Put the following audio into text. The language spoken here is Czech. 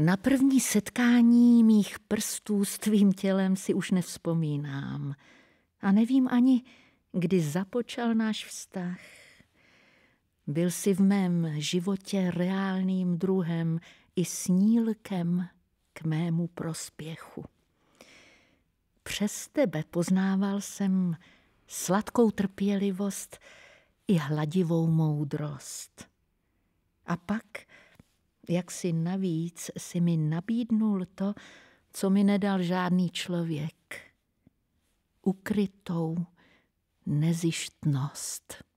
Na první setkání mých prstů s tvým tělem si už nevzpomínám a nevím ani, kdy započal náš vztah. Byl si v mém životě reálným druhem i snílkem k mému prospěchu. Přes tebe poznával jsem sladkou trpělivost i hladivou moudrost. A pak – jak si navíc si mi nabídnul to, co mi nedal žádný člověk. Ukrytou nezištnost.